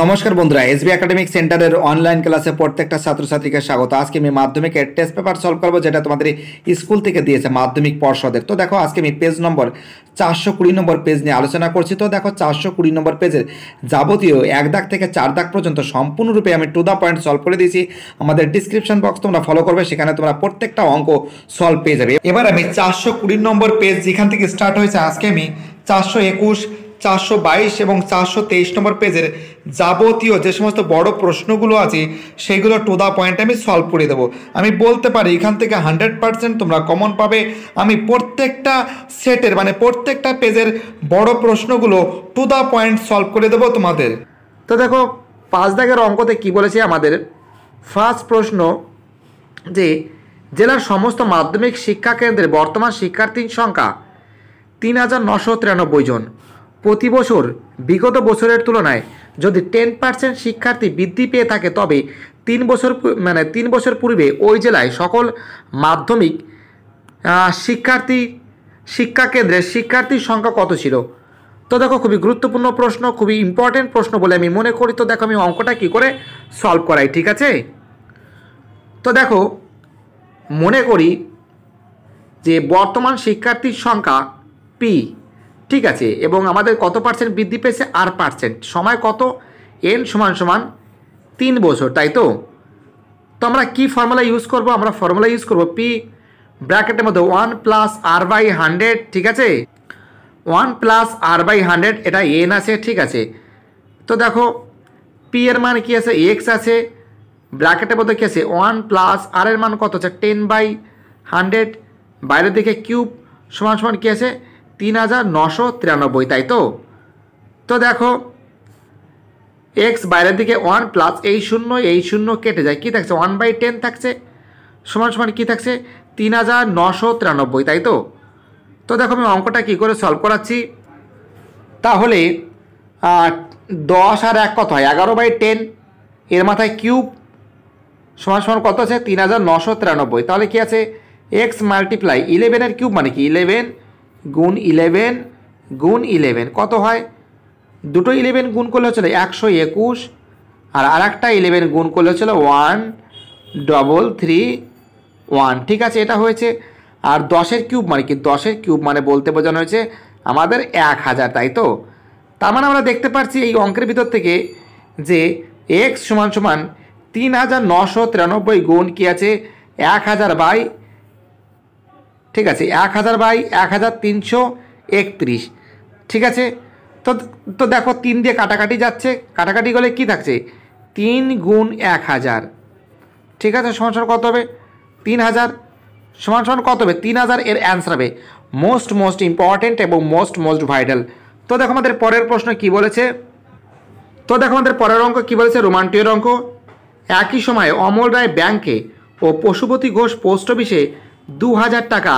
নমস্কার বন্ধুরা SB academic সেন্টারের অনলাইন ক্লাসে প্রত্যেকটা ছাত্রছাত্রীকে স্বাগত আজকে আমি মাধ্যমিকের টেস্ট পেপার সলভ করবো যেটা তোমাদের স্কুল থেকে দিয়েছে মাধ্যমিক পর্ষদের তো দেখো আজকে আমি পেজ নম্বর চারশো কুড়ি নম্বর পেজ নিয়ে আলোচনা করছি তো দেখো চারশো কুড়ি নম্বর পেজের যাবতীয় এক দাগ থেকে চার দাগ পর্যন্ত সম্পূর্ণরূপে আমি টু দ্য পয়েন্ট সলভ করে দিয়েছি আমাদের ডিসক্রিপশন বক্স তোমরা ফলো করবে সেখানে তোমরা প্রত্যেকটা অঙ্ক সলভ পেয়ে যাবে এবার আমি চারশো কুড়ি নম্বর পেজ যেখান থেকে স্টার্ট হয়েছে আজকে আমি চারশো একুশ চারশো বাইশ এবং চারশো তেইশ নম্বর পেজের যাবতীয় যে সমস্ত বড় প্রশ্নগুলো আছে সেগুলো টু দা পয়েন্ট আমি সলভ করে দেবো আমি বলতে পারি এখান থেকে হান্ড্রেড পারসেন্ট তোমরা কমন পাবে আমি প্রত্যেকটা সেটের মানে প্রত্যেকটা পেজের বড় প্রশ্নগুলো টু দা পয়েন্ট সলভ করে দেবো তোমাদের তো দেখো পাঁচ দাগের অঙ্কতে কি বলেছে আমাদের ফার্স্ট প্রশ্ন যে জেলার সমস্ত মাধ্যমিক শিক্ষা কেন্দ্রে বর্তমান শিক্ষার্থীর সংখ্যা তিন হাজার নশো তিরানব্বই জন প্রতি বছর বিগত বছরের তুলনায় যদি টেন পার্সেন্ট শিক্ষার্থী বৃদ্ধি পেয়ে থাকে তবে তিন বছর মানে তিন বছর পূর্বে ওই জেলায় সকল মাধ্যমিক শিক্ষার্থী কেন্দ্রের শিক্ষার্থীর সংখ্যা কত ছিল তো দেখো খুবই গুরুত্বপূর্ণ প্রশ্ন খুবই ইম্পর্টেন্ট প্রশ্ন বলে আমি মনে করি তো দেখো আমি অঙ্কটা কী করে সলভ করাই ঠিক আছে তো দেখো মনে করি যে বর্তমান শিক্ষার্থীর সংখ্যা পি ঠিক আছে এবং আমাদের কত পার্সেন্ট বৃদ্ধি পেয়েছে আর পার্সেন্ট সময় কত এন সমান সমান তিন বছর তাই তো তো আমরা কী ফর্মুলা ইউজ করব আমরা ফর্মুলা ইউজ করব পি ব্র্যাকেটের মধ্যে one plus R by hundred ঠিক আছে one plus R by hundred এটা এন আছে ঠিক আছে তো দেখো পি এর মান কী আছে এক্স আছে ব্র্যাকেটের মধ্যে কী আছে ওয়ান প্লাস আর এর মান কত আছে টেন বাই হান্ড্রেড বাইরের দিকে কিউব সমান সমান কী আছে তিন হাজার নশো তিরানব্বই তাই তো তো দেখো এক্স বাইরের দিকে ওয়ান প্লাস এই শূন্য এই শূন্য কেটে যায় কী থাকছে ওয়ান বাই টেন থাকছে সমান সমান কী থাকছে তিন হাজার নশো তিরানব্বই তাই তো তো দেখো আমি অঙ্কটা কী করে সলভ করাচ্ছি তাহলে দশ আর এক কত হয় এগারো বাই টেন এর মাথায় কিউব সমান সমান কত আছে তিন হাজার নশো তিরানব্বই তাহলে কী আছে এক্স মাল্টিপ্লাই ইলেভেনের কিউব মানে কি ইলেভেন গুণ ইলেভেন গুণ ইলেভেন কত হয় দুটো ইলেভেন গুণ করলে হচ্ছিল একশো একুশ আর আরেকটা ইলেভেন গুণ করলে হচ্ছিল ওয়ান ডবল থ্রি ওয়ান ঠিক আছে এটা হয়েছে আর দশের কিউব মানে কি দশের কিউব মানে বলতে বোঝানো হয়েছে আমাদের এক হাজার তাই তো তার মানে আমরা দেখতে পাচ্ছি এই অঙ্কের ভিতর থেকে যে এক্স সমান সমান তিন হাজার নশো তিরানব্বই গুণ কী আছে এক হাজার বাই ঠিক আছে এক হাজার বাই এক হাজার তিনশো একত্রিশ ঠিক আছে তো তো দেখো তিন দিয়ে কাটাকাটি যাচ্ছে কাটাকাটি গেলে কি থাকছে তিন গুণ এক হাজার ঠিক আছে সমান সমান কত হবে তিন হাজার সমান সমান কত হবে তিন হাজার এর অ্যান্সার হবে মোস্ট মোস্ট ইম্পর্টেন্ট এবং মোস্ট মোস্ট ভাইটাল তো দেখো আমাদের পরের প্রশ্ন কি বলেছে তো দেখো আমাদের পরের অঙ্ক কী বলেছে রোমান্টিয়র অঙ্ক একই সময়ে অমল রায় ব্যাংকে ও পশুপতি ঘোষ পোস্ট অফিসে দু হাজার টাকা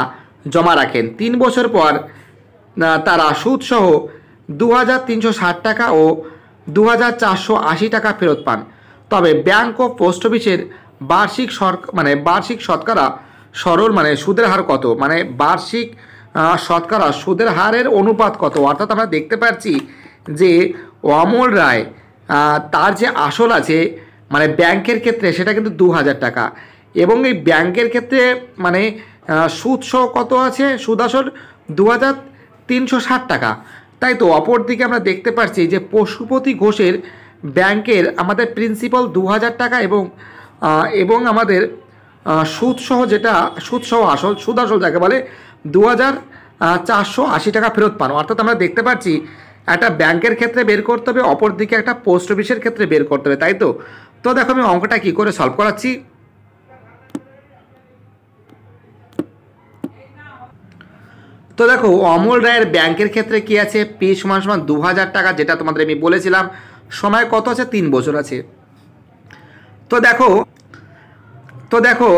জমা রাখেন তিন বছর পর তারা সুদসহ দু হাজার তিনশো ষাট টাকা ও দু হাজার চারশো আশি টাকা ফেরত পান তবে ব্যাঙ্ক অফ পোস্ট অফিসের বার্ষিক সর মানে বার্ষিক শতকরা সরল মানে সুদের হার কত মানে বার্ষিক শতকরা সুদের হারের অনুপাত কত অর্থাৎ আমরা দেখতে পাচ্ছি যে অমল রায় তার যে আসল আছে মানে ব্যাংকের ক্ষেত্রে সেটা কিন্তু দু হাজার টাকা এবং এই ব্যাংকের ক্ষেত্রে মানে সুদ সহ কত আছে সুদ আসল দু হাজার তিনশো ষাট টাকা তাই তো অপরদিকে আমরা দেখতে পাচ্ছি যে পশুপতি ঘোষের ব্যাংকের আমাদের প্রিন্সিপাল দু হাজার টাকা এবং এবং আমাদের সুদসহ যেটা সুদসহ আসল সুদ আসল যাকে বলে দু হাজার চারশো আশি টাকা ফেরত পান অর্থাৎ আমরা দেখতে পাচ্ছি একটা ব্যাংকের ক্ষেত্রে বের করতে হবে অপরদিকে একটা পোস্ট অফিসের ক্ষেত্রে বের করতে হবে তাই তো তো দেখো আমি অঙ্কটা কী করে সলভ করাচ্ছি তো দেখো অমল রায়ের ব্যাংকের ক্ষেত্রে কি আছে পি সমান সমান দু হাজার টাকা যেটা তোমাদের আমি বলেছিলাম সময় কত আছে তিন বছর আছে তো দেখো তো দেখো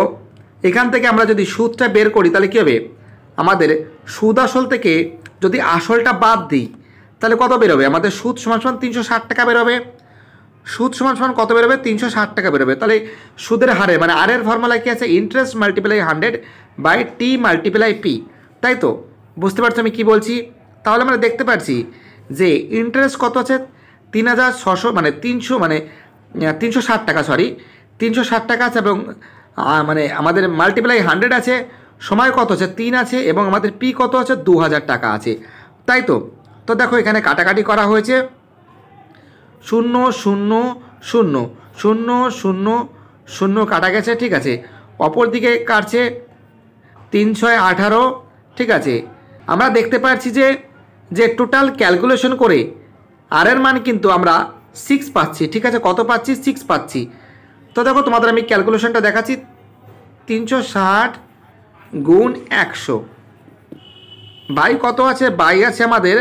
এখান থেকে আমরা যদি সুদটা বের করি তাহলে কী হবে আমাদের সুদ আসল থেকে যদি আসলটা বাদ দিই তাহলে কত বেরোবে আমাদের সুদ সমান সমান তিনশো ষাট টাকা বেরোবে সুদ সমান সমান কত বেরোবে তিনশো ষাট টাকা বেরোবে তাহলে সুদের হারে মানে আরের ফর্মুলা কী আছে interest multiply hundred by T multiply P তাই তো বুঝতে পারছো আমি কী বলছি তাহলে আমরা দেখতে পারছি যে ইন্টারেস্ট কত আছে তিন হাজার ছশো মানে তিনশো মানে তিনশো ষাট টাকা সরি তিনশো ষাট টাকা আছে এবং মানে আমাদের মাল্টিপ্লাই হান্ড্রেড আছে সময় কত আছে তিন আছে এবং আমাদের পি কত আছে দু হাজার টাকা আছে তাই তো তো দেখো এখানে কাটাকাটি করা হয়েছে শূন্য শূন্য শূন্য শূন্য শূন্য শূন্য কাটা গেছে ঠিক আছে অপর দিকে কাটছে তিনশো আঠারো ঠিক আছে আমরা দেখতে পাচ্ছি যে যে টোটাল ক্যালকুলেশন করে আর এর মান কিন্তু আমরা সিক্স পাচ্ছি ঠিক আছে কত পাচ্ছি সিক্স পাচ্ছি তো দেখো তোমাদের আমি ক্যালকুলেশনটা দেখাচ্ছি তিনশো ষাট গুণ একশো বাই কত আছে বাই আছে আমাদের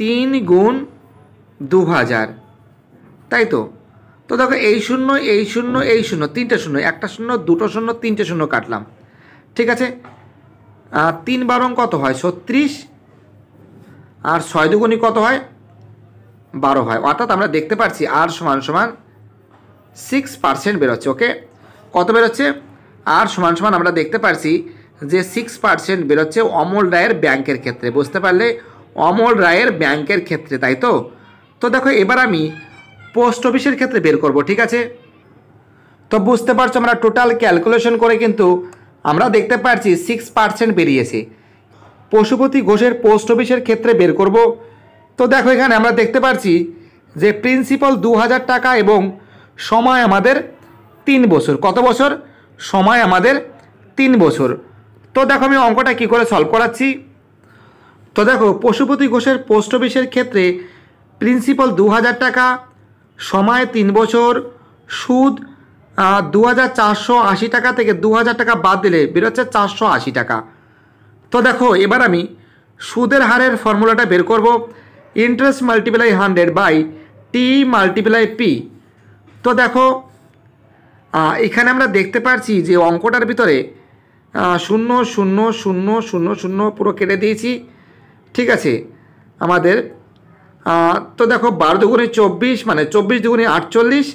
তিন গুণ দু হাজার তাই তো তো দেখো এই শূন্য এই শূন্য এই শূন্য তিনটে শূন্য একটা শূন্য দুটো শূন্য তিনটে শূন্য কাটলাম ঠিক আছে তিন বারং কত হয় ছত্রিশ আর ছয় দুগুণী কত হয় বারো হয় অর্থাৎ আমরা দেখতে পাচ্ছি আর সমান সমান সিক্স পার্সেন্ট বেরোচ্ছে ওকে কত বেরোচ্ছে আর সমান সমান আমরা দেখতে পাচ্ছি যে সিক্স পার্সেন্ট বেরোচ্ছে অমল রায়ের ব্যাংকের ক্ষেত্রে বুঝতে পারলে অমল রায়ের ব্যাংকের ক্ষেত্রে তাই তো তো দেখো এবার আমি পোস্ট অফিসের ক্ষেত্রে বের করব ঠিক আছে তো বুঝতে পারছো আমরা টোটাল ক্যালকুলেশন করে কিন্তু আমরা দেখতে পাচ্ছি সিক্স পার্সেন্ট বেরিয়েছে পশুপতি ঘোষের পোস্ট অফিসের ক্ষেত্রে বের করব তো দেখো এখানে আমরা দেখতে পাচ্ছি যে প্রিন্সিপাল দু হাজার টাকা এবং সময় আমাদের তিন বছর কত বছর সময় আমাদের তিন বছর তো দেখো আমি অঙ্কটা কি করে সলভ করাচ্ছি তো দেখো পশুপতি ঘোষের পোস্ট অফিসের ক্ষেত্রে প্রিন্সিপাল দু হাজার টাকা সময় তিন বছর সুদ দু টাকা থেকে দু টাকা বাদ দিলে বেরোচ্ছে চারশো টাকা তো দেখো এবার আমি সুদের হারের ফর্মুলাটা বের করব interest multiply hundred by T multiply P তো দেখো এখানে আমরা দেখতে পারছি যে অঙ্কটার ভিতরে শূন্য শূন্য শূন্য শূন্য শূন্য পুরো কেটে দিয়েছি ঠিক আছে আমাদের তো দেখো বারো দুগুণে চব্বিশ মানে চব্বিশ দুগুণে আটচল্লিশ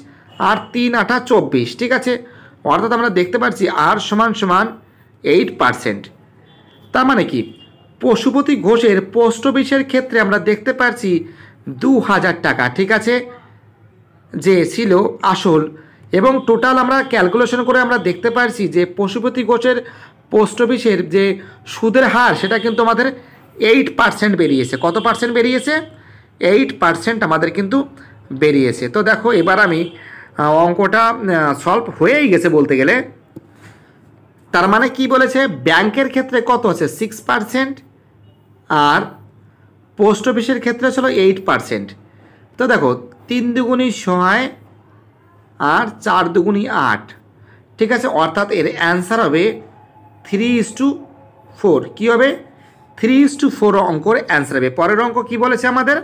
আর তিন আঠা চব্বিশ ঠিক আছে অর্থাৎ আমরা দেখতে পাচ্ছি আর সমান সমান এইট পারসেন্ট তার মানে কি পশুপতি ঘোষের পোস্ট অফিসের ক্ষেত্রে আমরা দেখতে পাচ্ছি দু হাজার টাকা ঠিক আছে যে ছিল আসল এবং টোটাল আমরা ক্যালকুলেশন করে আমরা দেখতে পাচ্ছি যে পশুপতি ঘোষের পোস্ট অফিসের যে সুদের হার সেটা কিন্তু আমাদের এইট পার্সেন্ট বেরিয়েছে কত পার্সেন্ট বেরিয়েছে এইট পার্সেন্ট আমাদের কিন্তু বেরিয়েছে তো দেখো এবার আমি অঙ্কটা সলভ হয়েই গেছে বলতে গেলে তার মানে কি বলেছে ব্যাংকের ক্ষেত্রে কত হচ্ছে সিক্স পারসেন্ট আর পোস্ট অফিসের ক্ষেত্রে ছিল এইট পারসেন্ট তো দেখো তিন দুগুণী ছয় আর চার দুগুণী আট ঠিক আছে অর্থাৎ এর অ্যান্সার হবে থ্রি ইস টু ফোর কী হবে থ্রি ইস টু ফোর অঙ্কর অ্যান্সার হবে পরের অঙ্ক কি বলেছে আমাদের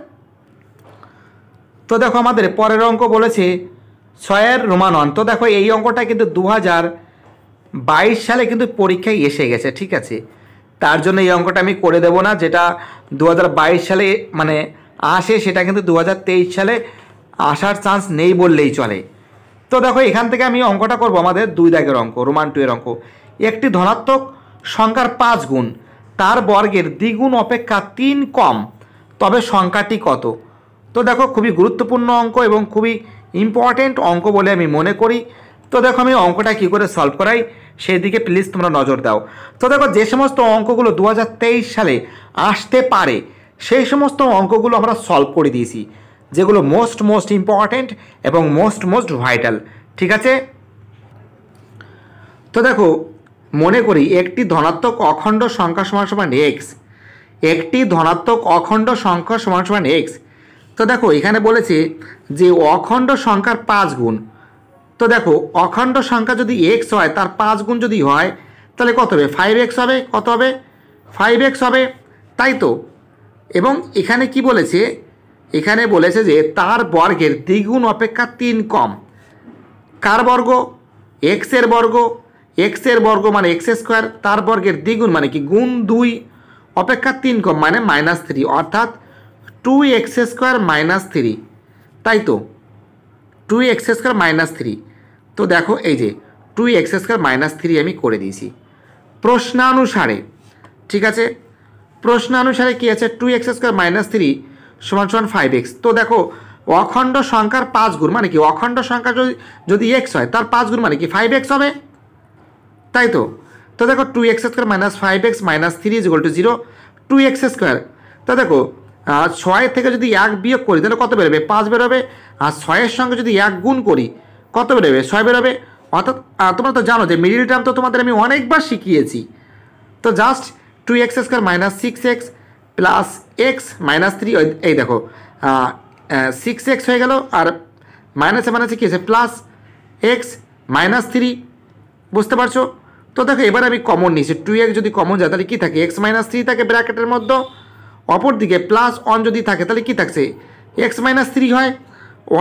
তো দেখো আমাদের পরের অঙ্ক বলেছে ছয়ের রোমান তো দেখো এই অঙ্কটা কিন্তু দু হাজার বাইশ সালে কিন্তু পরীক্ষায় এসে গেছে ঠিক আছে তার জন্য এই অঙ্কটা আমি করে দেব না যেটা দু সালে মানে আসে সেটা কিন্তু দু সালে আসার চান্স নেই বললেই চলে তো দেখো এখান থেকে আমি অঙ্কটা করব আমাদের দুই দাগের অঙ্ক রোমান টু এর অঙ্ক একটি ধনাত্মক সংখ্যার পাঁচ গুণ তার বর্গের দ্বিগুণ অপেক্ষা তিন কম তবে সংখ্যাটি কত তো দেখো খুবই গুরুত্বপূর্ণ অঙ্ক এবং খুবই ইম্পর্টেন্ট অঙ্ক বলে আমি মনে করি তো দেখো আমি অঙ্কটা কী করে সলভ করাই সেই দিকে প্লিজ তোমরা নজর দাও তো দেখো যে সমস্ত অঙ্কগুলো দু সালে আসতে পারে সেই সমস্ত অঙ্কগুলো আমরা সলভ করে দিয়েছি যেগুলো মোস্ট মোস্ট ইম্পর্ট্যান্ট এবং মোস্ট মোস্ট ভাইটাল ঠিক আছে তো দেখো মনে করি একটি ধনাত্মক অখণ্ড সংখ্যা সমান সমান এক্স একটি ধনাত্মক অখণ্ড সংখ্যা সমান সমান এক্স তো দেখো এখানে বলেছে যে অখণ্ড সংখ্যার পাঁচ গুণ তো দেখো অখণ্ড সংখ্যা যদি এক্স হয় তার পাঁচ গুণ যদি হয় তাহলে কত হবে ফাইভ এক্স হবে কত হবে ফাইভ এক্স হবে তাই তো এবং এখানে কি বলেছে এখানে বলেছে যে তার বর্গের দ্বিগুণ অপেক্ষা তিন কম কার বর্গ এক্সের বর্গ এক্সের বর্গ মানে এক্স স্কোয়ার তার বর্গের দ্বিগুণ মানে কি গুণ দুই অপেক্ষা তিন কম মানে মাইনাস থ্রি অর্থাৎ two X square minus three তাই তো two X square minus three তো দেখো এই যে two X square minus three আমি করে দিয়েছি প্রশ্নানুসারে ঠিক আছে প্রশ্নানুসারে কী আছে two X square minus three সমান সমান ফাইভ এক্স তো দেখো অখণ্ড সংখ্যার পাঁচ গুণ মানে কি অখণ্ড সংখ্যা যদি যদি এক্স হয় তার পাঁচ গুণ মানে কি ফাইভ এক্স হবে তাই তো তো দেখো two X square minus five X minus three is to zero two X square তো দেখো আর ছয় থেকে যদি এক বিয়োগ করি তাহলে কত বেরোবে পাঁচ বেরোবে আর ছয়ের সঙ্গে যদি এক গুণ করি কত বেরোবে ছয় বেরোবে অর্থাৎ তোমরা তো জানো যে মিডিল টার্ম তো তোমাদের আমি অনেকবার শিখিয়েছি তো just two X square minus six X plus X minus three এই দেখো সিক্স এক্স হয়ে গেল আর মাইনাসে মাইনাসে কী আছে প্লাস এক্স মাইনাস থ্রি বুঝতে পারছো তো দেখো এবার আমি কমন নিয়েছি টু এক্স যদি কমন যায় তাহলে কী থাকে এক্স মাইনাস থ্রি থাকে ব্র্যাকেটের মধ্যে অপরদিকে প্লাস অন যদি থাকে তাহলে কি থাকছে এক্স মাইনাস থ্রি হয়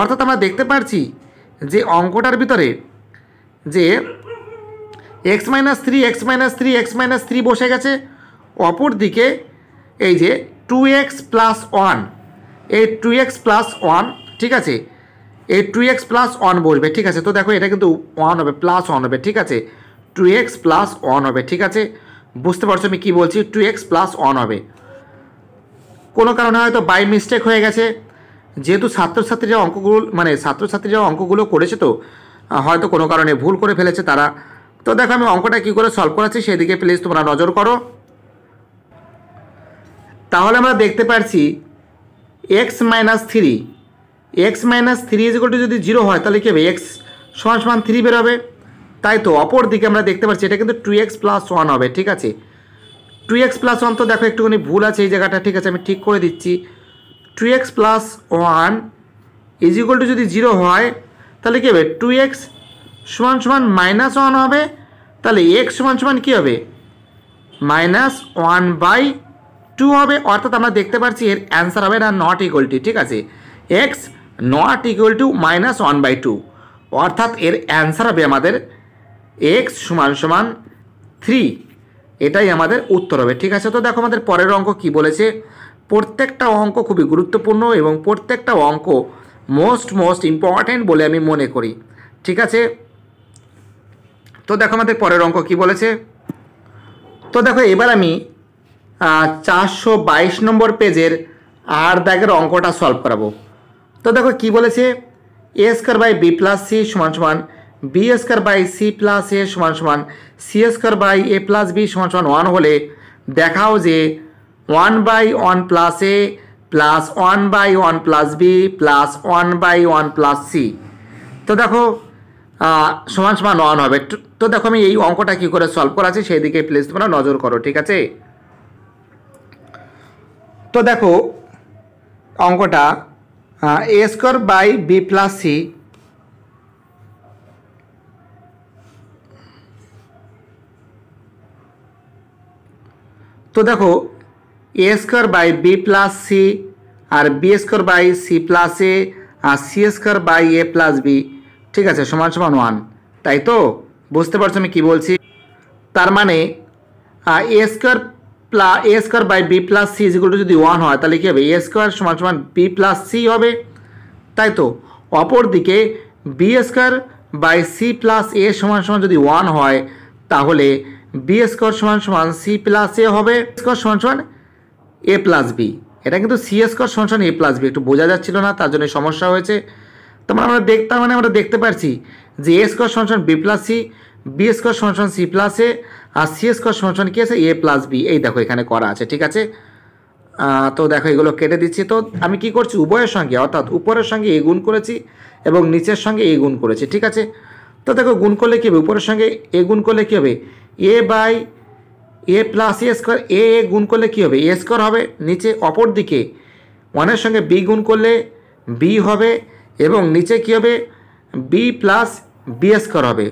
অর্থাৎ আমরা দেখতে পারছি যে অঙ্কটার ভিতরে যে X minus three X minus three X minus three বসে গেছে অপরদিকে এই যে টু এক্স প্লাস ওয়ান এই টু এক্স প্লাস ওয়ান ঠিক আছে এই টু এক্স প্লাস ওয়ান বলবে ঠিক আছে তো দেখো এটা কিন্তু ওয়ান হবে প্লাস ওয়ান হবে ঠিক আছে টু এক্স প্লাস ওয়ান হবে ঠিক আছে বুঝতে পারছো আমি কী বলছি টু এক্স প্লাস ওয়ান হবে কোনো কারণে হয়তো বাই মিস্টেক হয়ে গেছে যেহেতু ছাত্রছাত্রীরা অঙ্কগুলো মানে ছাত্রছাত্রীরা অঙ্কগুলো করেছে তো হয়তো কোনো কারণে ভুল করে ফেলেছে তারা তো দেখো আমি অঙ্কটা কী করে সলভ করাচ্ছি সেদিকে প্লিজ তোমরা নজর করো তাহলে আমরা দেখতে পারছি X minus three X minus three is যদি জিরো হয় তাহলে কী হবে এক্স সমান সমান থ্রি বেরোবে তাই তো অপর দিকে আমরা দেখতে পাচ্ছি এটা কিন্তু টু এক্স প্লাস ওয়ান হবে ঠিক আছে টু এক্স প্লাস ওয়ান তো দেখো একটুখানি ভুল আছে এই জায়গাটা ঠিক আছে আমি ঠিক করে দিচ্ছি two X plus one is equal to যদি জিরো হয় তাহলে কী হবে টু এক্স সমান সমান মাইনাস ওয়ান হবে তাহলে এক্স সমান সমান কী হবে মাইনাস ওয়ান বাই টু হবে অর্থাৎ আমরা দেখতে পাচ্ছি এর অ্যান্সার হবে না নট টু ঠিক আছে X not equal to minus one by two অর্থাৎ এর অ্যান্সার হবে আমাদের এক্স সমান সমান থ্রি এটাই আমাদের উত্তর হবে ঠিক আছে তো দেখো আমাদের পরের অঙ্ক কি বলেছে প্রত্যেকটা অঙ্ক খুবই গুরুত্বপূর্ণ এবং প্রত্যেকটা অঙ্ক মোস্ট মোস্ট ইম্পর্ট্যান্ট বলে আমি মনে করি ঠিক আছে তো দেখো আমাদের পরের অঙ্ক কি বলেছে তো দেখো এবার আমি চারশো বাইশ নম্বর পেজের আর দাগের অঙ্কটা সলভ করাবো তো দেখো কি বলেছে A square by B plus C সমান সমান B square by C plus A সমান সমান C square by A plus B সমান সমান ওয়ান হলে দেখাও যে one by one plus A plus one by one plus B plus one by one plus C তো দেখো সমান সমান ওয়ান হবে তো দেখো আমি এই অঙ্কটা কী করে সলভ করা সেই দিকে প্লিজ তোমরা নজর করো ঠিক আছে তো দেখো অঙ্কটা A square by B plus C তো দেখো A square by B plus C আর B square by C plus A আর C square by A plus B ঠিক আছে সমান সমান ওয়ান তাই তো বুঝতে পারছো আমি কী বলছি তার মানে A square plus A square by B plus C ইজিগুলো যদি ওয়ান হয় তাহলে কী হবে এ স্কোয়ার সমান সমান বি প্লাস সি হবে তাই তো অপরদিকে B square by C plus A সমান সমান যদি ওয়ান হয় তাহলে বি স্কোয়ার সমান সমান সি প্লাস এ হবে স্কোয়ার সমান সমান এ প্লাস বি এটা কিন্তু সি স্কোয়ার সমান সমান এ প্লাস বি একটু বোঝা যাচ্ছিল না তার জন্য সমস্যা হয়েছে মানে আমরা দেখতাম মানে আমরা দেখতে পারছি যে এ স্কোয়ার সমান সমান B plus C B square সমান সমান সি প্লাস এ আর সি স্কোয়ার সমান সমান কী আছে এ প্লাস বি এই দেখো এখানে করা আছে ঠিক আছে তো দেখো এগুলো কেটে দিচ্ছি তো আমি কি করছি উভয়ের সঙ্গে অর্থাৎ উপরের সঙ্গে এ গুণ করেছি এবং নিচের সঙ্গে এ গুণ করেছি ঠিক আছে তো দেখো গুণ করলে কী হবে উপরের সঙ্গে এ গুণ করলে কী হবে A by A plus A square A A গুণ করলে কী হবে এ স্কোয়ার হবে নিচে অপর দিকে ওয়ানের সঙ্গে বি গুণ করলে বি হবে এবং নিচে কী হবে বি প্লাস বি স্কোয়ার হবে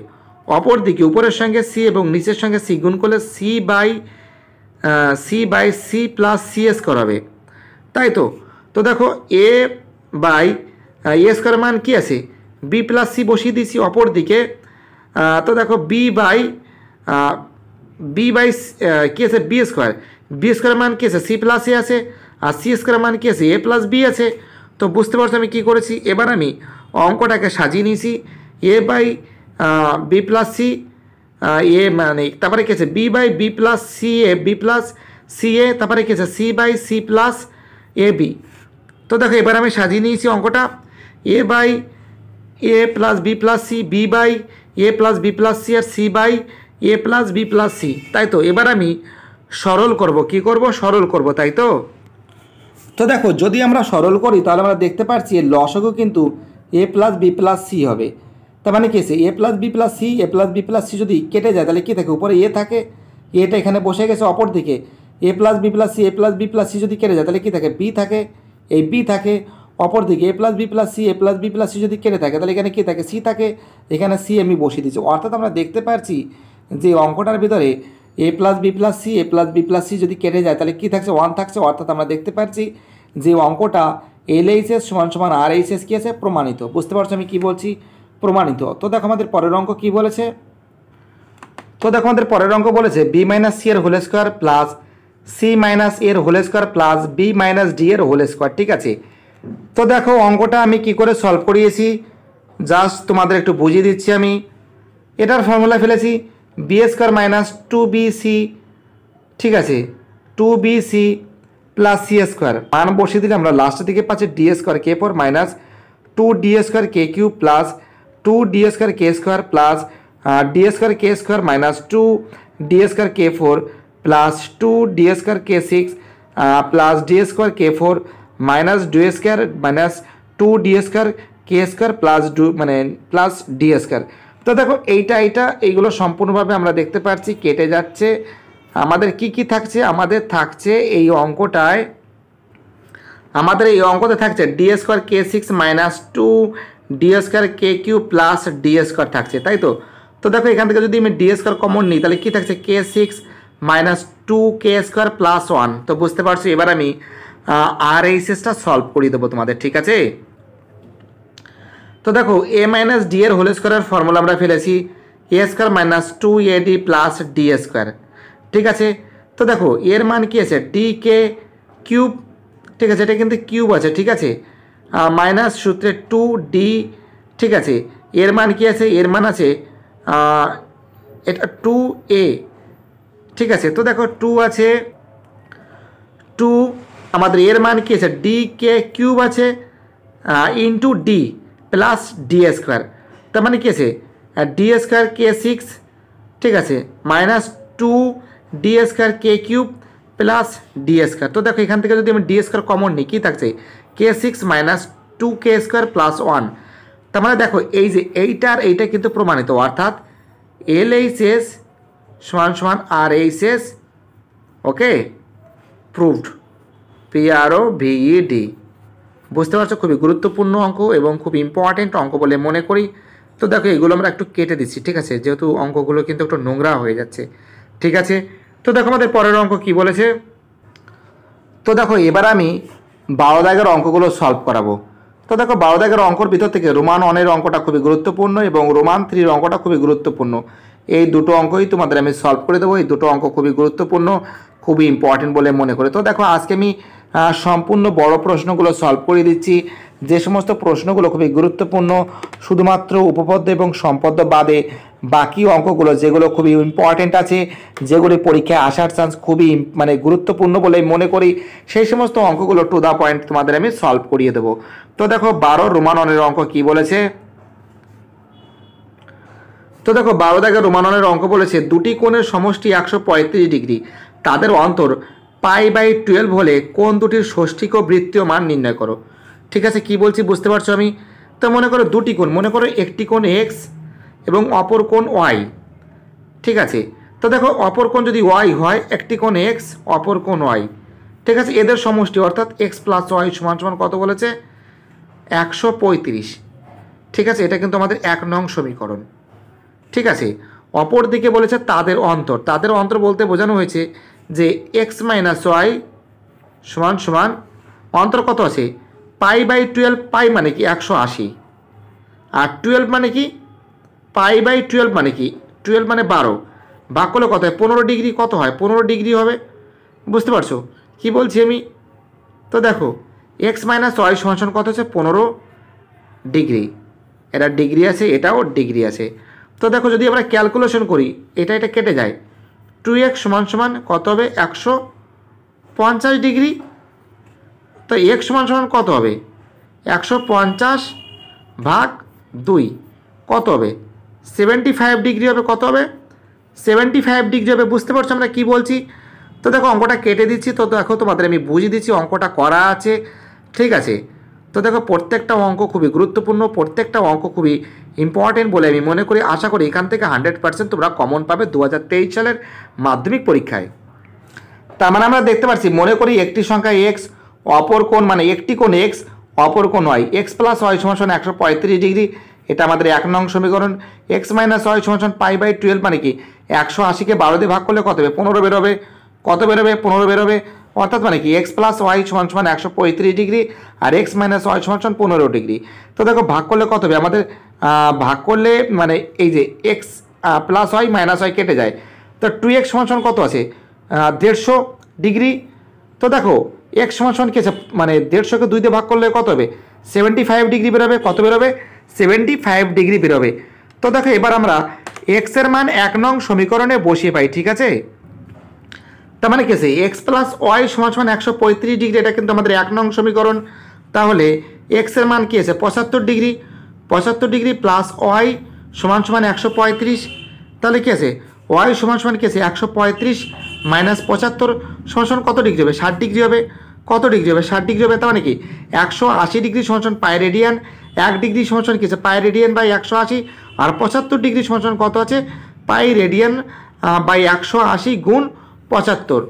অপর দিকে উপরের সঙ্গে সি এবং নিচের সঙ্গে সি গুণ করলে C by C by C plus C square হবে তাই তো তো দেখো এ বাই এ স্কোয়ার মান কী আছে বি প্লাস সি বসিয়ে দিয়েছি অপর দিকে তো দেখো বি বাই বি বাই কি আছে বি স্কোয়ার বি স্কোয়ার মান কি আছে সি প্লাস এ আছে আর সি স্কোয়ার মান কী আছে এ প্লাস বি আছে তো বুঝতে পারছো আমি কী করেছি এবার আমি অঙ্কটাকে সাজিয়ে নিয়েছি A by B plus C A মানে তারপরে কী আছে B by B plus C A B plus C A তারপরে কী আছে C by C plus A B তো দেখো এবার আমি সাজিয়ে নিয়েছি অঙ্কটা A by A plus B plus C B by A plus B plus C আর C by A plus B plus C তাই তো এবার আমি সরল করব কি করব সরল করব তাই তো তো দেখো যদি আমরা সরল করি তাহলে আমরা দেখতে পাচ্ছি এর লসকও কিন্তু A plus B plus C হবে তার মানে কি আছে A plus B plus C A plus B plus C যদি কেটে যায় তাহলে কী থাকে উপরে এ থাকে এটা এখানে বসে গেছে অপর দিকে A plus B plus C A plus B plus C যদি কেটে যায় তাহলে কী থাকে বি থাকে এই বি থাকে অপর দিকে A plus B plus C A plus B plus C যদি কেটে থাকে তাহলে এখানে কী থাকে সি থাকে এখানে সি আমি বসিয়ে দিচ্ছি অর্থাৎ আমরা দেখতে পাচ্ছি যে অঙ্কটার ভিতরে A plus B plus C A plus B plus C যদি কেটে যায় তাহলে কী থাকছে ওয়ান থাকছে অর্থাৎ আমরা দেখতে পাচ্ছি যে অঙ্কটা এল এইচএস সমান সমান আর এইচএস কী আছে প্রমাণিত বুঝতে পারছো আমি কি বলছি প্রমাণিত তো দেখো আমাদের পরের অঙ্ক কি বলেছে তো দেখো আমাদের পরের অঙ্ক বলেছে বি মাইনাস সি এর whole square plus C minus এর whole square plus B minus D এর হোল স্কোয়ার ঠিক আছে তো দেখো অঙ্কটা আমি কি করে সলভ করিয়েছি জাস্ট তোমাদের একটু বুঝিয়ে দিচ্ছি আমি এটার ফর্মুলা ফেলেছি B square minus two B C ठीक है two B C plus C square मान बस दी लास्ट दिखे पाँच D square K four minus two D square K cube plus two D square K square plus D square K square minus two D square K four plus two D square K six plus D square K four minus D square minus two D square K square plus two मैं plus D square তো দেখো এইটা এইটা এইগুলো সম্পূর্ণভাবে আমরা দেখতে পাচ্ছি কেটে যাচ্ছে আমাদের কি কি থাকছে আমাদের থাকছে এই অঙ্কটায় আমাদের এই অঙ্কতে থাকছে D square K six minus two D square K cube plus D square থাকছে তাই তো তো দেখো এখান থেকে যদি আমি ডি স্কোয়ার কমন নিই তাহলে কী থাকছে K six minus two K square plus one তো বুঝতে পারছো এবার আমি আর এই এসটা সলভ করিয়ে দেবো তোমাদের ঠিক আছে তো দেখো এ মাইনাস ডি এর হোল স্কোয়ারের ফর্মুলা আমরা ফেলেছি A square minus two A D plus D square ঠিক আছে তো দেখো এর মান কী আছে ডি কে কিউব ঠিক আছে এটা কিন্তু কিউব আছে ঠিক আছে মাইনাস সূত্রে টু ডি ঠিক আছে এর মান কী আছে এর মান আছে এটা টু এ ঠিক আছে তো দেখো টু আছে টু আমাদের এর মান কী আছে ডি কে কিউব আছে ইন্টু ডি + d2 তা মানে কি আছে d2 কে 6 ঠিক আছে -2 d2 k3 + d2 তো দেখো এখান থেকে যদি আমি d2 কমন নেকি থাকে k6 - 2k2 + 1 তাহলে দেখো এই যে এইটার এইটা কিন্তু প্রমাণিত অর্থাৎ lhs সমান সমান rhs okay proved p r o v e d বুঝতে পারছো খুবই গুরুত্বপূর্ণ অঙ্ক এবং খুব ইম্পর্টেন্ট অঙ্ক বলে মনে করি তো দেখো এগুলো আমরা একটু কেটে দিচ্ছি ঠিক আছে যেহেতু অঙ্কগুলো কিন্তু একটু নোংরা হয়ে যাচ্ছে ঠিক আছে তো দেখো আমাদের পরের অঙ্ক কি বলেছে তো দেখো এবার আমি বারো দাগের অঙ্কগুলো সলভ করাবো তো দেখো বারো দাগের অঙ্কর ভিতর থেকে রোমান অনের অঙ্কটা খুবই গুরুত্বপূর্ণ এবং রোমান থ্রির অঙ্কটা খুবই গুরুত্বপূর্ণ এই দুটো অঙ্কই তোমাদের আমি সলভ করে দেবো এই দুটো অঙ্ক খুবই গুরুত্বপূর্ণ খুবই ইম্পর্টেন্ট বলে মনে করে তো দেখো আজকে আমি সম্পূর্ণ বড় প্রশ্নগুলো সলভ করে দিচ্ছি যে সমস্ত প্রশ্নগুলো খুবই গুরুত্বপূর্ণ শুধুমাত্র উপপদ্য এবং সম্পদ বাদে বাকি অঙ্কগুলো যেগুলো খুবই ইম্পর্টেন্ট আছে যেগুলি পরীক্ষায় আসার চান্স খুবই মানে গুরুত্বপূর্ণ বলে মনে করি সেই সমস্ত অঙ্কগুলো টু দ্য পয়েন্ট তোমাদের আমি সলভ করিয়ে দেবো তো দেখো বারো রোমাননের অঙ্ক কি বলেছে তো দেখো বারো দাগে রোমাননের অঙ্ক বলেছে দুটি কোণের সমষ্টি একশো ডিগ্রি তাদের অন্তর পাই বাই টুয়েলভ হলে কোন দুটির ষষ্ঠিক ও বৃত্তীয় মান নির্ণয় করো ঠিক আছে কি বলছি বুঝতে পারছো আমি তো মনে করো দুটি কোণ মনে করো একটি কোণ এক্স এবং অপর কোণ ওয়াই ঠিক আছে তো দেখো অপর কোণ যদি ওয়াই হয় একটি কোণ এক্স অপর কোণ ওয়াই ঠিক আছে এদের সমষ্টি অর্থাৎ এক্স প্লাস ওয়াই সমান সমান কত বলেছে একশো পঁয়ত্রিশ ঠিক আছে এটা কিন্তু আমাদের এক নং সমীকরণ ঠিক আছে অপর দিকে বলেছে তাদের অন্তর তাদের অন্তর বলতে বোঝানো হয়েছে যে এক্স মাইনাস ওয়াই সমান সমান অন্তর কত আছে পাই বাই টুয়েলভ পাই মানে কি একশো আশি আর টুয়েলভ মানে কি পাই বাই টুয়েলভ মানে কি টুয়েলভ মানে বারো বাকলে কত হয় পনেরো ডিগ্রি কত হয় পনেরো ডিগ্রি হবে বুঝতে পারছো কি বলছি আমি তো দেখো এক্স মাইনাস ওয়াই সমান কত হচ্ছে পনেরো ডিগ্রি এটা ডিগ্রি আছে এটাও ডিগ্রি আছে তো দেখো যদি আমরা ক্যালকুলেশন করি এটা এটা কেটে যায় টু এক্স সমান সমান কত হবে একশো পঞ্চাশ ডিগ্রি তো এক্স সমান সমান কত হবে একশো পঞ্চাশ ভাগ দুই কত হবে সেভেন্টি ফাইভ ডিগ্রি হবে কত হবে সেভেন্টি ফাইভ ডিগ্রি হবে বুঝতে পারছো আমরা কী বলছি তো দেখো অঙ্কটা কেটে দিচ্ছি তো দেখো তোমাদের আমি বুঝিয়ে দিচ্ছি অঙ্কটা করা আছে ঠিক আছে তো দেখো প্রত্যেকটা অঙ্ক খুবই গুরুত্বপূর্ণ প্রত্যেকটা অঙ্ক খুবই ইম্পর্টেন্ট বলে আমি মনে করি আশা করি এখান থেকে হান্ড্রেড পার্সেন্ট তোমরা কমন পাবে দু সালের মাধ্যমিক পরীক্ষায় তার মানে আমরা দেখতে পাচ্ছি মনে করি একটি সংখ্যা এক্স অপর কোন মানে একটি কোন এক্স অপর কোন হয় এক্স প্লাস হয় সমান একশো পঁয়ত্রিশ ডিগ্রি এটা আমাদের এক নং সমীকরণ এক্স মাইনাস ওয়াই সমান পাই বাই টুয়েলভ মানে কি একশো আশিকে বারো দিয়ে ভাগ করলে কত হবে পনেরো বেরোবে কত বেরোবে পনেরো বেরোবে অর্থাৎ মানে কি এক্স প্লাস ওয়াই সমান সমান একশো পঁয়ত্রিশ ডিগ্রি আর এক্স মাইনাস ওয়াই সমান সমান পনেরো ডিগ্রি তো দেখো ভাগ করলে কত হবে আমাদের ভাগ করলে মানে এই যে X plus Y minus Y কেটে যায় তো টু এক্স সমান সমান কত আছে দেড়শো ডিগ্রি তো দেখো এক্স সমান সমান কী আছে মানে দেড়শোকে দুই দিয়ে ভাগ করলে কত হবে সেভেন্টি ফাইভ ডিগ্রি বেরোবে কত বেরোবে সেভেন্টি ফাইভ ডিগ্রি বেরোবে তো দেখো এবার আমরা এক্সের মান এক নং সমীকরণে বসিয়ে পাই ঠিক আছে তার মানে আছে এক্স প্লাস ওয়াই সমান সমান একশো পঁয়ত্রিশ ডিগ্রি এটা কিন্তু আমাদের এক নং সমীকরণ তাহলে এক্সের মান কী আছে পঁচাত্তর ডিগ্রি পঁচাত্তর ডিগ্রি প্লাস ওয়াই সমান সমান একশো পঁয়ত্রিশ তাহলে কী আছে ওয়াই সমান সমান কি আছে একশো পঁয়ত্রিশ মাইনাস পঁচাত্তর সমান সমান কত ডিগ্রি হবে ষাট ডিগ্রি হবে কত ডিগ্রি হবে ষাট ডিগ্রি হবে তার মানে কি একশো আশি ডিগ্রি সমান সমান রেডিয়ান এক ডিগ্রি সমান সমান কী আছে পায় রেডিয়ান বাই একশো আশি আর পঁচাত্তর ডিগ্রি সমান সমান কত আছে পাই রেডিয়ান বাই একশো আশি গুণ পঁচাত্তর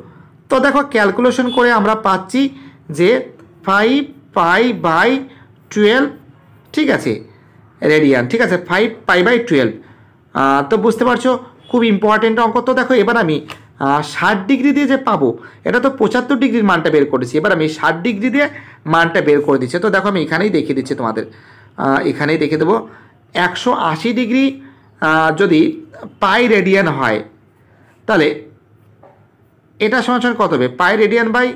তো দেখো ক্যালকুলেশন করে আমরা পাচ্ছি যে ফাইভ পাই বাই টুয়েলভ ঠিক আছে রেডিয়ান ঠিক আছে ফাইভ পাই বাই টুয়েলভ তো বুঝতে পারছো খুব ইম্পর্টেন্ট অঙ্ক তো দেখো এবার আমি ষাট ডিগ্রি দিয়ে যে পাবো এটা তো পঁচাত্তর ডিগ্রির মানটা বের করেছি এবার আমি ষাট ডিগ্রি দিয়ে মানটা বের করে দিচ্ছি তো দেখো আমি এখানেই দেখিয়ে দিচ্ছি তোমাদের এখানেই দেখে দেবো একশো আশি ডিগ্রি যদি পাই রেডিয়ান হয় তাহলে এটা সমান কত হবে পাই রেডিয়ান বাই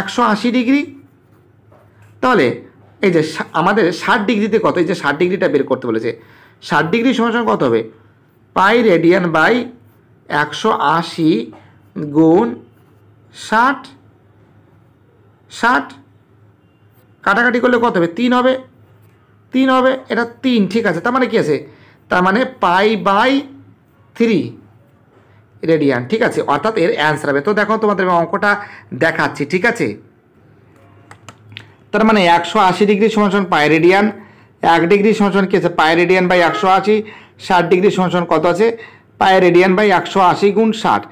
একশো আশি ডিগ্রি তাহলে এই যে আমাদের ষাট ডিগ্রিতে কত এই যে ষাট ডিগ্রিটা বের করতে বলেছে ষাট ডিগ্রি সমান কত হবে পাই রেডিয়ান বাই একশো আশি গুণ ষাট ষাট কাটাকাটি করলে কত হবে তিন হবে তিন হবে এটা তিন ঠিক আছে তার মানে কী আছে তার মানে পাই বাই থ্রি রেডিয়ান ঠিক আছে অর্থাৎ এর অ্যান্সার হবে তো দেখো তোমাদের অঙ্কটা দেখাচ্ছি ঠিক আছে তার মানে একশো আশি ডিগ্রি সমসন পায় রেডিয়ান এক ডিগ্রি সমসন কী আছে পায় রেডিয়ান বাই একশো আশি ষাট ডিগ্রি সমসন কত আছে পায় রেডিয়ান বাই একশো আশি গুণ ষাট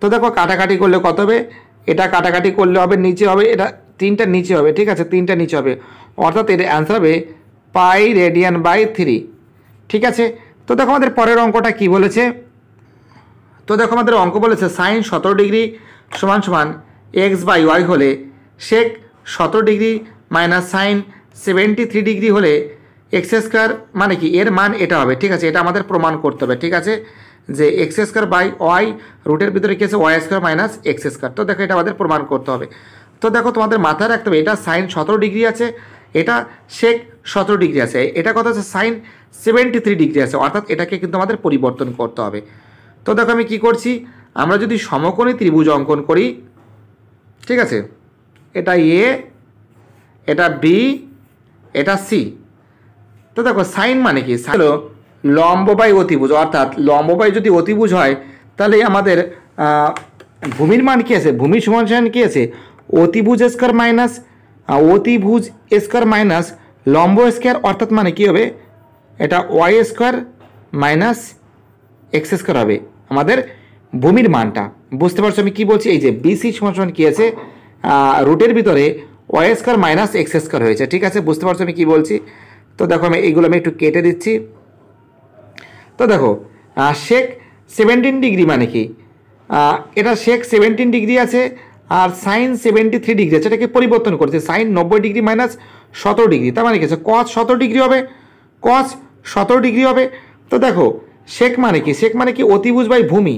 তো দেখো কাটাকাটি করলে কত হবে এটা কাটাকাটি করলে হবে নিচে হবে এটা তিনটা নিচে হবে ঠিক আছে তিনটা নিচে হবে অর্থাৎ এর অ্যান্সার হবে পাই রেডিয়ান বাই থ্রি ঠিক আছে তো দেখো আমাদের পরের অঙ্কটা কি বলেছে তো দেখো আমাদের অঙ্ক বলেছে সাইন সতেরো ডিগ্রি সমান সমান এক্স বাই ওয়াই হলে সেক সতেরো degree minus sine seventy three degree হলে এক্স স্কোয়ার মানে কি এর মান এটা হবে ঠিক আছে এটা আমাদের প্রমাণ করতে হবে ঠিক আছে যে এক্স স্কোয়ার বাই ওয়াই রুটের ভিতরে কী আছে Y square minus X square তো দেখো এটা আমাদের প্রমাণ করতে হবে তো দেখো তোমাদের মাথায় রাখতে হবে এটা সাইন সতেরো ডিগ্রি আছে এটা সেক সতেরো ডিগ্রি আছে এটা কথা হচ্ছে সাইন সেভেন্টি থ্রি ডিগ্রি আছে অর্থাৎ এটাকে কিন্তু আমাদের পরিবর্তন করতে হবে তো দেখো আমি কি করছি আমরা যদি সমকোণী ত্রিভুজ অঙ্কন করি ঠিক আছে এটা এ এটা বি এটা সি তো দেখো সাইন মানে কি হলো লম্ব বাই অতিভুজ অর্থাৎ লম্ব বাই যদি অতিভুজ হয় তাহলে আমাদের ভূমির মান কী আছে ভূমি সমান সমান কী আছে অতিভুজ স্কোয়ার মাইনাস অতিভুজ স্কোয়ার মাইনাস লম্ব স্কোয়ার অর্থাৎ মানে কী হবে এটা Y square minus X square হবে আমাদের ভূমির মানটা বুঝতে পারছো আমি কী বলছি এই যে বিসি সমান কী আছে রুটের ভিতরে ওয়াইস্কার মাইনাস এক্সস্কার হয়েছে ঠিক আছে বুঝতে পারছো আমি কী বলছি তো দেখো আমি এইগুলো আমি একটু কেটে দিচ্ছি তো দেখো শেখ সেভেন্টিন ডিগ্রি মানে কি এটা শেখ সেভেন্টিন ডিগ্রি আছে আর সাইন সেভেন্টি থ্রি ডিগ্রি আছে এটাকে পরিবর্তন করেছে সাইন নব্বই ডিগ্রি মাইনাস সতেরো ডিগ্রি তার মানে কি আছে কস সতেরো ডিগ্রি হবে কস সতেরো ডিগ্রি হবে তো দেখো শেখ মানে কি শেখ মানে কি অতিভুজ বাই ভূমি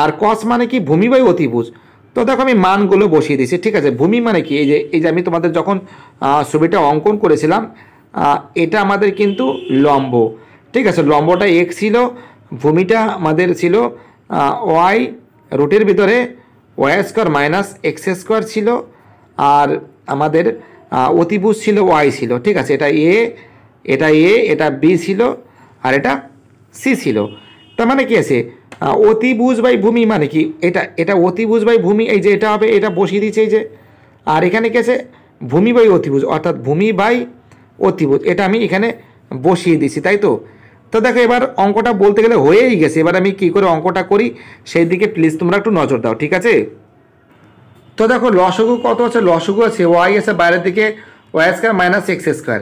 আর কস মানে কি ভূমি বাই অতিভুজ তো দেখো আমি মানগুলো বসিয়ে দিয়েছি ঠিক আছে ভূমি মানে কি এই যে এই যে আমি তোমাদের যখন ছবিটা অঙ্কন করেছিলাম এটা আমাদের কিন্তু লম্ব ঠিক আছে লম্বটা এক্স ছিল ভূমিটা আমাদের ছিল ওয়াই রুটের ভিতরে Y square minus X square ছিল আর আমাদের অতিভুজ ছিল ওয়াই ছিল ঠিক আছে এটা এ এটা এ এটা বি ছিল আর এটা সি ছিল তার মানে কি আছে অতি বাই ভূমি মানে কি এটা এটা অতি বাই ভূমি এই যে এটা হবে এটা বসিয়ে দিচ্ছে এই যে আর এখানে কি আছে ভূমি বাই অতিভুজ অর্থাৎ ভূমি বাই অতিভুজ এটা আমি এখানে বসিয়ে দিছি তাই তো তো দেখো এবার অঙ্কটা বলতে গেলে হয়েই গেছে এবার আমি কি করে অঙ্কটা করি সেই দিকে প্লিজ তোমরা একটু নজর দাও ঠিক আছে তো দেখো লসগু কত আছে লসগু আছে ওয়াই আছে বাইরের দিকে Y square minus X square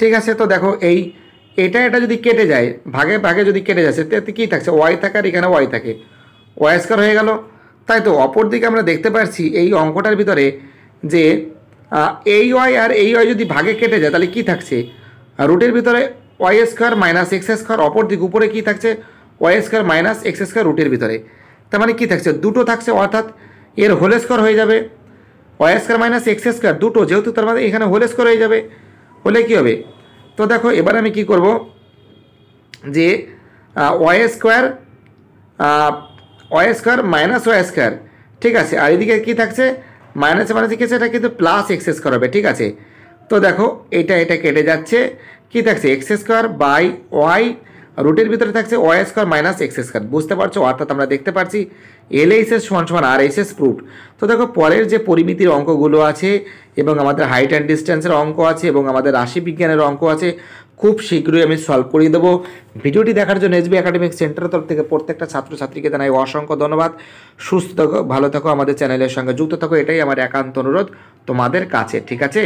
ঠিক আছে তো দেখো এই এটা এটা যদি কেটে যায় ভাগে ভাগে যদি কেটে যায় সেটাতে কী থাকছে ওয়াই থাকার এখানে ওয়াই থাকে ওয়াই স্কোয়ার হয়ে গেল তাই তো অপরদিকে আমরা দেখতে পাচ্ছি এই অঙ্কটার ভিতরে যে এই ওয়াই আর এই ওয়াই যদি ভাগে কেটে যায় তাহলে কি থাকছে রুটের ভিতরে Y square minus X square অপর দিক উপরে কী থাকছে Y square minus X square রুটের ভিতরে তার মানে কী থাকছে দুটো থাকছে অর্থাৎ এর হোল স্কোয়ার হয়ে যাবে Y square minus X square দুটো যেহেতু তার মানে এখানে হোল স্কোয়ার হয়ে যাবে হলে কী হবে তো দেখো এবার আমি কি করব যে Y square Y square minus Y square ঠিক আছে আর এদিকে কী থাকছে মাইনাসে মাইনাসে কিছু এটা কিন্তু প্লাস এক্স স্কোয়ার হবে ঠিক আছে তো দেখো এটা এটা কেটে যাচ্ছে কী থাকছে এক্স স্কোয়ার বাই ওয়াই রুটের ভিতরে থাকছে Y square minus X square বুঝতে পারছো অর্থাৎ আমরা দেখতে পাচ্ছি এল এইচ এস সমান সমান আর এইচ এস প্রুট তো দেখো পরের যে পরিমিতির অঙ্কগুলো আছে এবং আমাদের হাইট অ্যান্ড ডিস্টেন্সের অঙ্ক আছে এবং আমাদের রাশি বিজ্ঞানের অঙ্ক আছে খুব শীঘ্রই আমি সলভ করিয়ে দেবো ভিডিওটি দেখার জন্য এসবি একাডেমিক সেন্টারের তরফ থেকে প্রত্যেকটা ছাত্রছাত্রীকে জানাই অসংখ্য ধন্যবাদ সুস্থ থাকো ভালো থাকো আমাদের চ্যানেলের সঙ্গে যুক্ত থাকো এটাই আমার একান্ত অনুরোধ তোমাদের কাছে ঠিক আছে